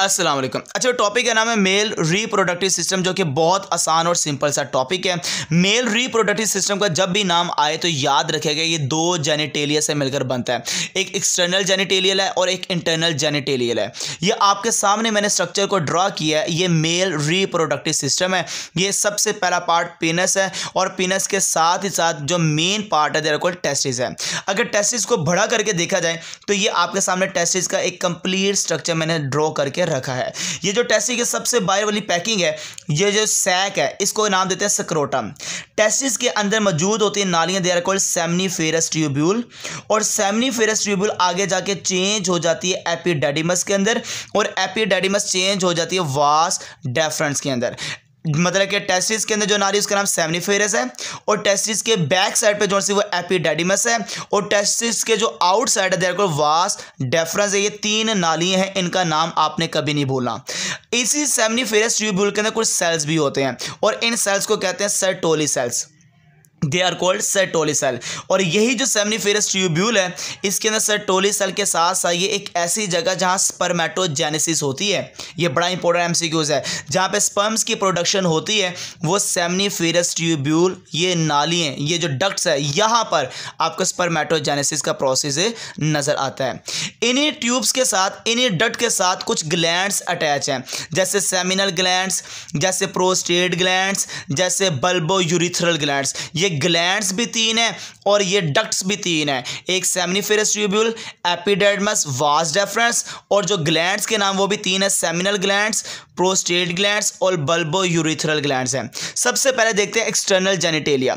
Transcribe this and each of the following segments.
अस्सलाम वालेकुम अच्छा टॉपिक का नाम है मेल रिप्रोडक्टिव सिस्टम जो कि बहुत आसान और सिंपल सा टॉपिक है मेल रिप्रोडक्टिव सिस्टम का जब भी नाम आए तो याद रखेगा ये दो जेनिटेलिया से मिलकर बनता है एक एक्सटर्नल जेनिटेलियल है और एक इंटरनल जेनिटेलियल है ये आपके सामने मैंने स्ट्रक्चर को ड्रा किया है ये मेल रिप्रोडक्टिव सिस्टम है ये सबसे पहला पार्ट पीनस है और पीनस के साथ ही साथ जो मेन पार्ट है देर को टेस्टिस है अगर टेस्टिस को बड़ा करके देखा जाए तो ये आपके सामने टेस्टिस का एक कंप्लीट स्ट्रक्चर मैंने ड्रॉ करके रखा है ये जो टेस्टिस की सबसे बाहर वाली पैकिंग है ये जो सैक है इसको नाम देते हैं सक्रोटम टेस्टिस के अंदर मौजूद होती है नालियाँ there are called seminiferous tubule और सेमनी फेरस ट्यूब्यूल आगे जाके चेंज हो जाती है एपीडेडिमस के अंदर और एपीडेडिमस चेंज हो जाती है वास डेफरेंस के अंदर मतलब कि टेस्टिस के अंदर जो नारी उसका नाम सेमनीफेरस है और टेस्टिस के बैक साइड पे जो सी वो एपिडेडिमस है और टेस्टिस के जो आउट साइड है देखो वास डेफरेंस है ये तीन नाली हैं इनका नाम आपने कभी नहीं भूलना इसी सेमनीफेरस ट्यूब्यूल के अंदर कुछ सेल्स भी होते हैं और इन सेल्स को कहते हैं Sertoli cells they are called Sertoli cell और यही जो सेमनीफेरस ट्यूब्यूल है इसके अंदर सेटोली सेल के साथ साथ ये एक ऐसी जगह जहाँ स्पर्मेटोजेनेसिस होती है ये बड़ा इंपॉर्टेंट एमसीक्यूज है जहाँ पे स्पर्म्स की प्रोडक्शन होती है वो सेमनीफेरस ट्यूब्यूल ये नाली है ये जो डक्ट्स है यहाँ पर आपको स्पर्मेटोजेनेसिस का प्रोसेस नज़र आता है इन्हीं ट्यूब्स के साथ इन्हीं डट के साथ कुछ ग्लैंड अटैच हैं जैसे सेमिनल ग्लैंड जैसे प्रोस्टेट ग्लैंड जैसे बल्बो यूरिथरल ग्लैंड ये ग्लैंड्स भी तीन है और ये डक्ट्स भी तीन है एक सेमिनिफेरस ट्यूब्यूल एपिडेडमस वास डेफरेंस और जो ग्लैंड्स के नाम वो भी तीन है सेमिनल ग्लैंड्स प्रोस्टेट ग्लैंड्स और बल्बो यूरिथरल ग्लैंड हैं सबसे पहले देखते हैं एक्सटर्नल जेनेटेलिया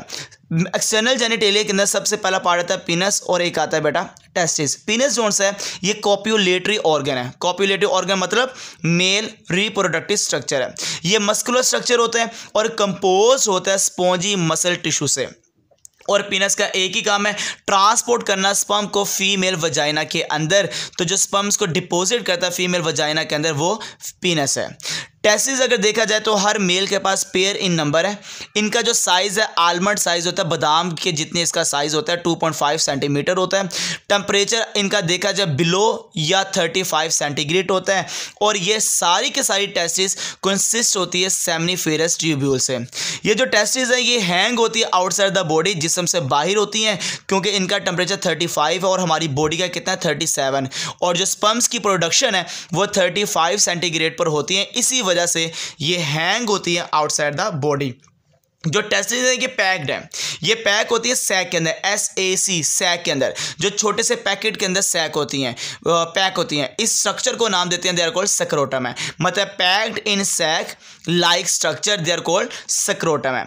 एक्सटर्नल जेनेटेलिया के अंदर सबसे पहला पार्ट आता है पीनस और एक आता है बेटा टेस्टिस पिनस जो है ये कॉप्यूलेटरी ऑर्गन है कॉप्यूलेटरी ऑर्गन मतलब मेल रिप्रोडक्टिव स्ट्रक्चर है ये मस्कुलर स्ट्रक्चर होता है और कंपोज होता है स्पॉन्जी मसल टिश्यू से और पीनस का एक ही काम है ट्रांसपोर्ट करना स्पम को फीमेल वजाइना के अंदर तो जो स्पम्स को डिपॉजिट करता है फीमेल वजाइना के अंदर वो पीनस है टेस्टिस अगर देखा जाए तो हर मेल के पास पेयर इन नंबर है इनका जो साइज़ है आलमंड साइज़ होता है बादाम के जितने इसका साइज़ होता है 2.5 सेंटीमीटर होता है टेम्परेचर इनका देखा जाए बिलो या 35 सेंटीग्रेड होता है और ये सारी के सारी टेस्टिस कंसिस्ट होती है सेमनीफेरस ट्यूब्यूल से ये जो टेस्टिस है ये हैंग होती है आउटसाइड द बॉडी जिसम से बाहर होती हैं क्योंकि इनका टेम्परेचर थर्टी है और हमारी बॉडी का कितना है सेवन और जो स्पम्स की प्रोडक्शन है वो फाइव सेंटीग्रेड पर होती है इसी वजह वजह से ये हैंग होती है आउटसाइड द बॉडी जो टेस्टिस है ये पैक्ड है ये पैक होती है सैक के अंदर एस ए सी सैक के अंदर जो छोटे से पैकेट के अंदर सैक होती हैं पैक होती हैं इस स्ट्रक्चर को नाम देते हैं देयर कॉल्ड सक्रोटम है मतलब packed in sac like structure there called scrotum है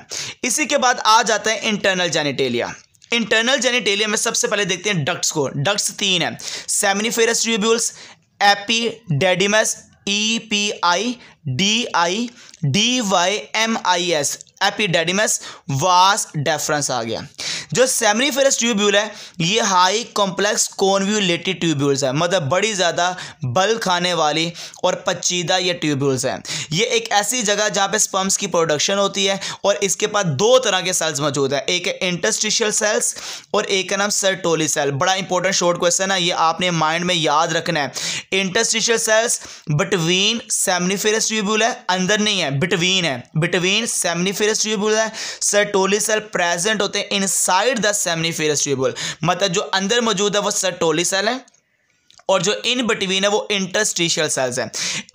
इसी के बाद आ जाता है इंटरनल जेनिटेलिया इंटरनल जेनिटेलिया में सबसे पहले देखते हैं डक्ट्स को डक्ट्स तीन है seminiferous tubules didymis E P I D I D Y M I S epididymis vas deferens आ गया जो सेमरीफेरस ट्यूब्यूल है ये हाई कॉम्प्लेक्स कॉन्व्यूलेटेड ट्यूब्यूल्स है मतलब बड़ी ज़्यादा बल खाने वाली और पचीदा ये ट्यूब्यूल्स हैं ये एक ऐसी जगह जहाँ पे स्पम्स की प्रोडक्शन होती है और इसके पास दो तरह के सेल्स मौजूद हैं एक है इंटस्टिशियल सेल्स और एक है नाम सर्टोली सेल बड़ा इंपॉर्टेंट शॉर्ट क्वेश्चन है ये आपने माइंड में याद रखना है interstitial cells between seminiferous tubule है अंदर नहीं है बिटवीन है बिटवीन सेमनीफेर सेमिफेरस ट्यूबुल है सेल प्रेजेंट होते हैं इनसाइड द सेमिफेरस ट्यूबुल मतलब जो अंदर मौजूद है वो सेल है और जो इन बिटवीन है वो इंटरस्टिशियल सेल्स हैं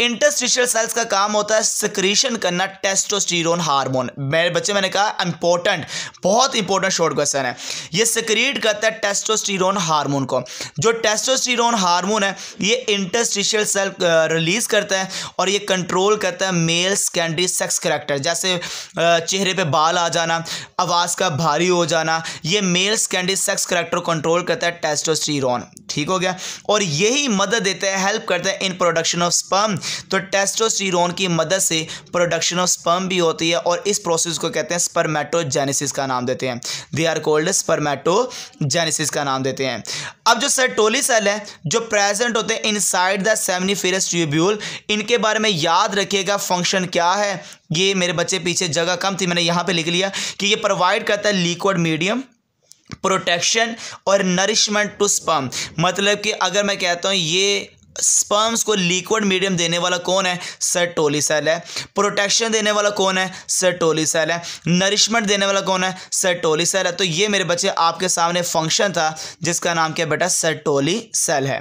इंटरस्टिशियल सेल्स का काम होता है सिक्रीशन करना टेस्टोस्टीरोन हार्मोन मेरे बच्चे मैंने कहा इंपॉर्टेंट बहुत इंपॉर्टेंट शॉर्ट क्वेश्चन है ये सिक्रीट करता है टेस्टोस्टीरोन हार्मोन को जो टेस्टोस्टीरोन हार्मोन है ये इंटरस्टिशियल सेल रिलीज करता है और ये कंट्रोल करता है मेल सेकेंडरी सेक्स करेक्टर जैसे चेहरे पर बाल आ जाना आवाज़ का भारी हो जाना ये male secondary sex character control करता है टेस्टोस्टीरोन ठीक हो गया और ये यही मदद देता है हेल्प करता है इन प्रोडक्शन ऑफ स्पर्म तो टेस्टोस्टेरोन की मदद से प्रोडक्शन ऑफ स्पर्म भी होती है और इस प्रोसेस को कहते हैं स्पर्मेटोजेनेसिस का नाम देते हैं दे आर कोल्ड स्पर्मेटोजेनेसिस का नाम देते हैं अब जो सर्टोली सेल है जो प्रेजेंट होते हैं इनसाइड द सेमनीफेरस ट्यूब्यूल इनके बारे में याद रखिएगा फंक्शन क्या है ये मेरे बच्चे पीछे जगह कम थी मैंने यहाँ पे लिख लिया कि ये प्रोवाइड करता है लिक्विड मीडियम प्रोटेक्शन और नरिशमेंट टू स्पर्म मतलब कि अगर मैं कहता हूँ ये स्पर्म्स को लिक्विड मीडियम देने वाला कौन है सेल है प्रोटेक्शन देने वाला कौन है सेल है नरिशमेंट देने वाला कौन है सेल है तो ये मेरे बच्चे आपके सामने फंक्शन था जिसका नाम क्या बेटा सेल है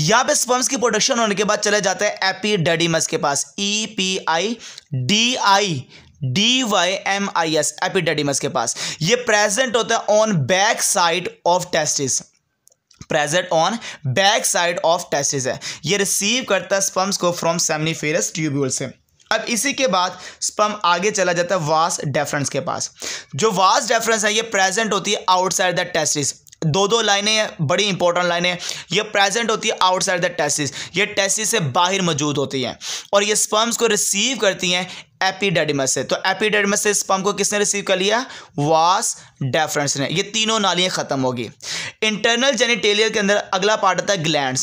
यहाँ पे स्पर्म्स की प्रोटेक्शन होने के बाद चले जाते हैं एपी के पास E P I D I D Y M I S epididymis के पास ये प्रेजेंट होता है on back side of testis present on back side of testis है ये रिसीव करता है स्पम्स को फ्रॉम सेमनीफेरस ट्यूब्यूल से अब इसी के बाद स्पम आगे चला जाता है वास डेफरेंस के पास जो वास डेफरेंस है ये प्रेजेंट होती है आउटसाइड द टेस्टिस दो दो लाइनें बड़ी इंपॉर्टेंट लाइनें ये प्रेजेंट होती है आउटसाइड द टेस्टिस ये टेस्टिस से बाहर मौजूद होती हैं और ये स्पर्म्स को रिसीव करती हैं एपीडेडमस से तो एपीडेडमस से स्पर्म को किसने रिसीव कर लिया वास डेफरेंस ने ये तीनों नालियाँ ख़त्म होगी इंटरनल जेनिटेलियर के अंदर अगला पार्ट आता है ग्लैंड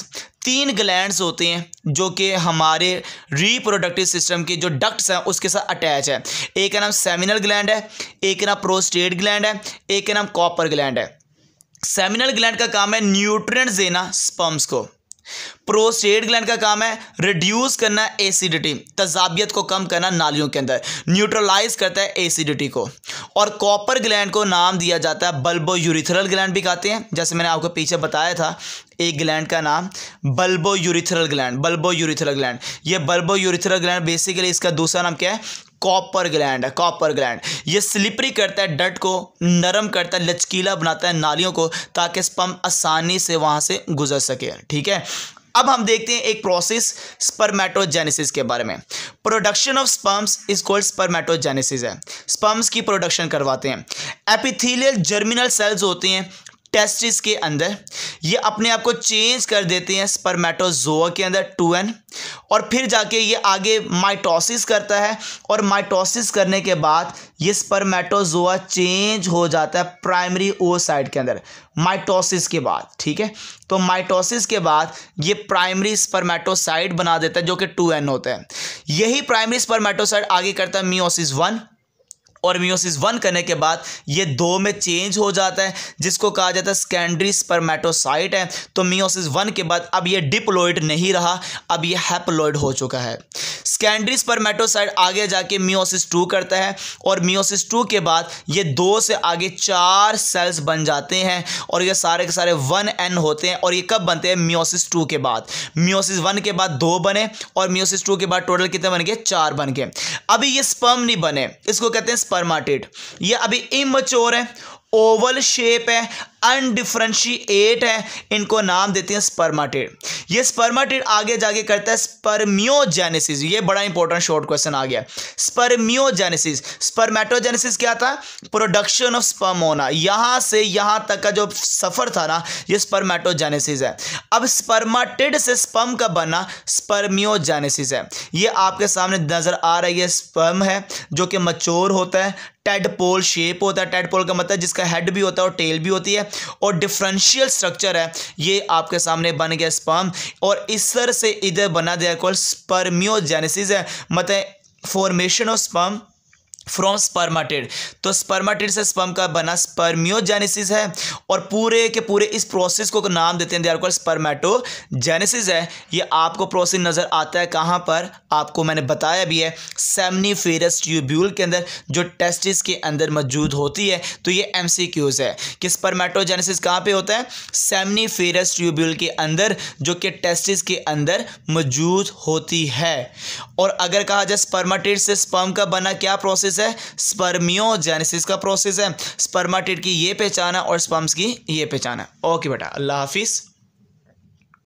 तीन ग्लैंड होते हैं जो कि हमारे रिप्रोडक्टिव सिस्टम के जो डक्ट्स हैं उसके साथ अटैच है एक का नाम सेमिनल ग्लैंड है एक का नाम प्रोस्टेट ग्लैंड है एक का नाम कॉपर ग्लैंड है सेमिनल ग्लैंड का काम है न्यूट्रिएंट्स देना स्पर्म्स को प्रोस्टेट ग्लैंड का काम है रिड्यूस करना एसिडिटी तजाबियत को कम करना नालियों के अंदर न्यूट्रलाइज करता है एसिडिटी को और कॉपर ग्लैंड को नाम दिया जाता है बल्बो यूरिथरल ग्लैंड भी कहते हैं जैसे मैंने आपको पीछे बताया था एक ग्लैंड का नाम bulbourethral gland bulbourethral gland यह बल्बो यूरिथरल ग्लैंड बेसिकली इसका दूसरा नाम क्या है कॉपर ग्लैंड है कॉपर ग्लैंड ये स्लिपरी करता है डट को नरम करता है लचकीला बनाता है नालियों को ताकि स्पम आसानी से वहाँ से गुजर सके ठीक है अब हम देखते हैं एक प्रोसेस स्पर्मेटोजेनेसिस के बारे में production of sperms is called spermatogenesis है स्पर्म्स की प्रोडक्शन करवाते हैं एपिथेलियल जर्मिनल सेल्स होते हैं टेस्टिस के अंदर ये अपने आप को चेंज कर देते हैं स्पर्मेटोजोआ के अंदर टू एन और फिर जाके ये आगे माइटोसिस करता है और माइटोसिस करने के बाद ये स्पर्मेटोजोआ चेंज हो जाता है प्राइमरी ओसाइट के अंदर माइटोसिस के बाद ठीक है तो माइटोसिस के बाद ये प्राइमरी स्पर्मेटोसाइड बना देता है जो कि टू एन होता है यही प्राइमरी स्पर्मेटोसाइड आगे करता है मियोसिस वन और मियोसिस वन करने के बाद ये दो में चेंज हो जाता है जिसको कहा जाता है स्कैंड्री स्पर्मेटोसाइट है तो मियोसिस वन के बाद अब ये डिप्लोइड नहीं रहा अब ये हैप्लोइड हो चुका है स्कैंड्री स्पर्मेटोसाइट आगे जाके मियोसिस टू करता है और मियोसिस टू के बाद ये दो से आगे चार सेल्स बन जाते हैं और ये सारे के सारे वन एन होते हैं और ये कब बनते हैं मियोसिस टू के बाद मियोसिस वन के बाद दो बने और मियोसिस टू के बाद टोटल कितने बन गए चार बन गए अभी ये स्पर्म नहीं बने इसको कहते हैं स्पर्माटेट ये अभी इमचोर है ओवल शेप है अनडिफ्रेंशिएट है इनको नाम देते हैं स्पर्माटेड ये स्पर्माटेड आगे जाके करता है स्पर्मियोजेनेसिस ये बड़ा इंपॉर्टेंट शॉर्ट क्वेश्चन आ गया स्पर्मियोजेनेसिस स्पर्मेटोजेनेसिस क्या था प्रोडक्शन ऑफ स्पर्म होना यहाँ से यहां तक का जो सफ़र था ना ये स्पर्मेटोजेनेसिस है अब स्पर्माटेड से स्पर्म का बनना स्पर्मियोजेनेसिस है ये आपके सामने नज़र आ रही है स्पर्म है जो कि मच्योर होता है टेडपोल शेप होता है टेडपोल का मतलब जिसका हेड भी होता है और टेल भी होती है और डिफरेंशियल स्ट्रक्चर है ये आपके सामने बन गया स्पर्म और इस तरह से इधर बना दिया कॉल स्पर्मियोजेनेसिस है मतलब formation of sperm from spermatid तो स्पर्माटेड से स्पर्म का बना स्पर्मियोजेनेसिस है और पूरे के पूरे इस प्रोसेस को नाम देते हैं दे आर स्पर्मेटोजेनेसिस है ये आपको प्रोसेस नज़र आता है कहाँ पर आपको मैंने बताया भी है सेमनीफेरस ट्यूब्यूल के अंदर जो टेस्टिस के अंदर मौजूद होती है तो ये एम है कि स्पर्मेटोजेनेसिस कहाँ पर होता है सेमनीफेरस ट्यूब्यूल के अंदर जो कि टेस्टिस के अंदर मौजूद होती है और अगर कहा जाए स्पर्माटेड से स्पर्म का बना क्या प्रोसेस प्रोसेस है स्पर्मियोजेनेसिस का प्रोसेस है स्पर्माटिड की ये पहचान है और स्पम्स की ये पहचान है ओके बेटा अल्लाह हाफिज़